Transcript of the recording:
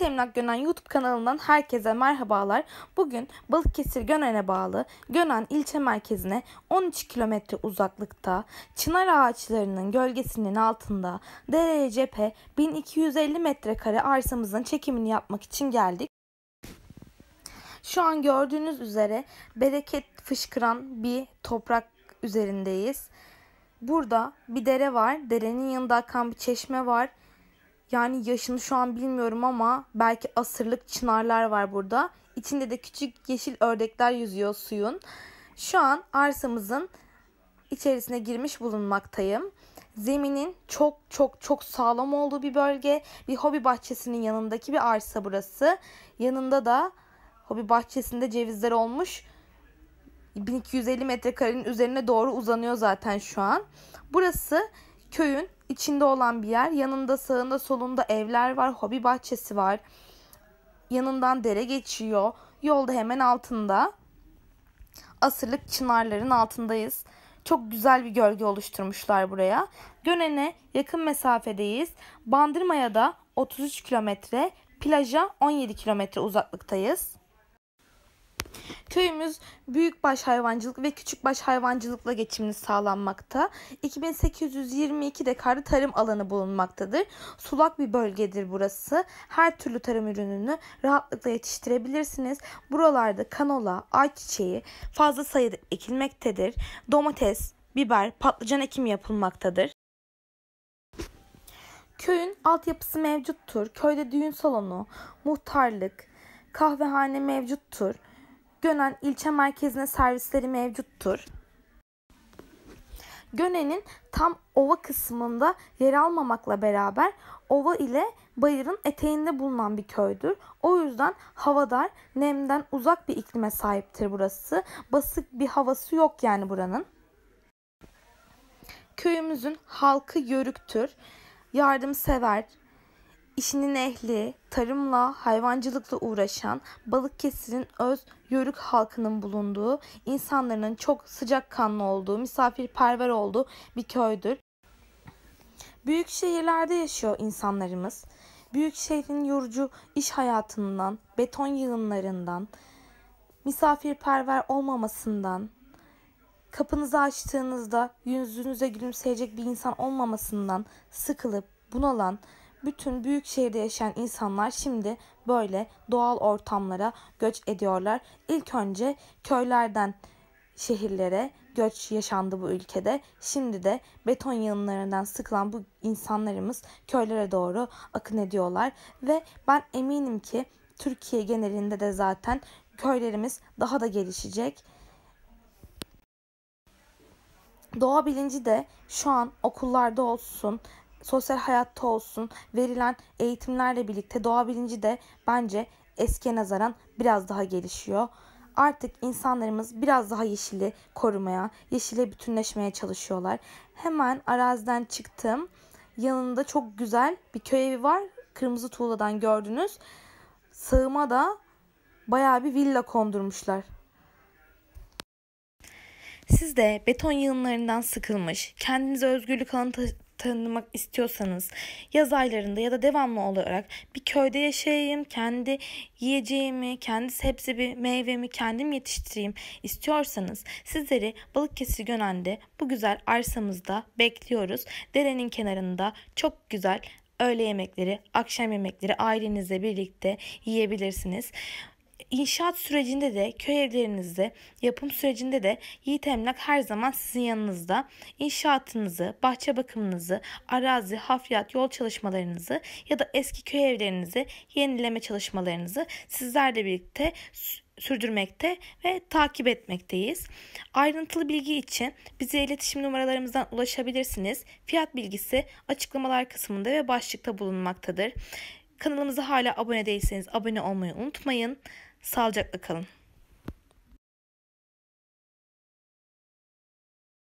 İyi Emlak Gönen YouTube kanalından herkese merhabalar. Bugün Balıkesir Gönen'e bağlı Gönen ilçe merkezine 13 kilometre uzaklıkta çınar ağaçlarının gölgesinin altında dereye cephe 1250 metrekare arsamızın çekimini yapmak için geldik. Şu an gördüğünüz üzere bereket fışkıran bir toprak üzerindeyiz. Burada bir dere var. Derenin yanında akan bir çeşme var. Yani yaşını şu an bilmiyorum ama belki asırlık çınarlar var burada. İçinde de küçük yeşil ördekler yüzüyor suyun. Şu an arsamızın içerisine girmiş bulunmaktayım. Zeminin çok çok çok sağlam olduğu bir bölge. Bir hobi bahçesinin yanındaki bir arsa burası. Yanında da hobi bahçesinde cevizler olmuş. 1250 metrekarenin üzerine doğru uzanıyor zaten şu an. Burası köyün içinde olan bir yer. Yanında sağında solunda evler var. Hobi bahçesi var. Yanından dere geçiyor. Yolda hemen altında. Asırlık çınarların altındayız. Çok güzel bir gölge oluşturmuşlar buraya. Gönen'e yakın mesafedeyiz. Bandırma'ya da 33 kilometre, plaja 17 kilometre uzaklıktayız. Köyümüz büyükbaş hayvancılık ve küçükbaş hayvancılıkla geçimini sağlanmakta. 2822 dekarlı tarım alanı bulunmaktadır. Sulak bir bölgedir burası. Her türlü tarım ürününü rahatlıkla yetiştirebilirsiniz. Buralarda kanola, ayçiçeği fazla sayıda ekilmektedir. Domates, biber, patlıcan ekimi yapılmaktadır. Köyün altyapısı mevcuttur. Köyde düğün salonu, muhtarlık, kahvehane mevcuttur. Gönen ilçe merkezine servisleri mevcuttur. Gönen'in tam ova kısmında yer almamakla beraber ova ile bayırın eteğinde bulunan bir köydür. O yüzden havadar, nemden uzak bir iklime sahiptir burası. Basık bir havası yok yani buranın. Köyümüzün halkı yörüktür, yardımsever, işinin ehli, tarımla, hayvancılıkla uğraşan Balıkesir'in öz yörük halkının bulunduğu, insanların çok sıcakkanlı olduğu, misafirperver olduğu bir köydür. Büyük şehirlerde yaşıyor insanlarımız. Büyük şehrin yorucu iş hayatından, beton yığınlarından, misafirperver olmamasından, kapınızı açtığınızda yüzünüze gülümseyecek bir insan olmamasından sıkılıp bunalan bütün büyük şehirde yaşayan insanlar şimdi böyle doğal ortamlara göç ediyorlar. İlk önce köylerden şehirlere göç yaşandı bu ülkede. Şimdi de beton yığınlarından sıkılan bu insanlarımız köylere doğru akın ediyorlar ve ben eminim ki Türkiye genelinde de zaten köylerimiz daha da gelişecek. Doğa bilinci de şu an okullarda olsun, sosyal hayatta olsun verilen eğitimlerle birlikte doğa bilinci de bence eskiye nazaran biraz daha gelişiyor. Artık insanlarımız biraz daha yeşili korumaya, yeşile bütünleşmeye çalışıyorlar. Hemen araziden çıktım. Yanında çok güzel bir köy evi var. Kırmızı tuğladan gördünüz. Sağıma da bayağı bir villa kondurmuşlar. Siz de beton yığınlarından sıkılmış, kendinize özgürlük alanı tanımak istiyorsanız yaz aylarında ya da devamlı olarak bir köyde yaşayayım, kendi yiyeceğimi, kendi bir meyvemi kendim yetiştireyim istiyorsanız sizleri Balıkesir Gönen'de bu güzel arsamızda bekliyoruz. Derenin kenarında çok güzel öğle yemekleri, akşam yemekleri ailenizle birlikte yiyebilirsiniz. İnşaat sürecinde de, köy evlerinizde, yapım sürecinde de Yiğit Emlak her zaman sizin yanınızda. İnşaatınızı, bahçe bakımınızı, arazi, hafriyat, yol çalışmalarınızı ya da eski köy evlerinizi, yenileme çalışmalarınızı sizlerle birlikte sürdürmekte ve takip etmekteyiz. Ayrıntılı bilgi için bize iletişim numaralarımızdan ulaşabilirsiniz. Fiyat bilgisi açıklamalar kısmında ve başlıkta bulunmaktadır. Kanalımıza hala abone değilseniz abone olmayı unutmayın. Sağlıcakla kalın.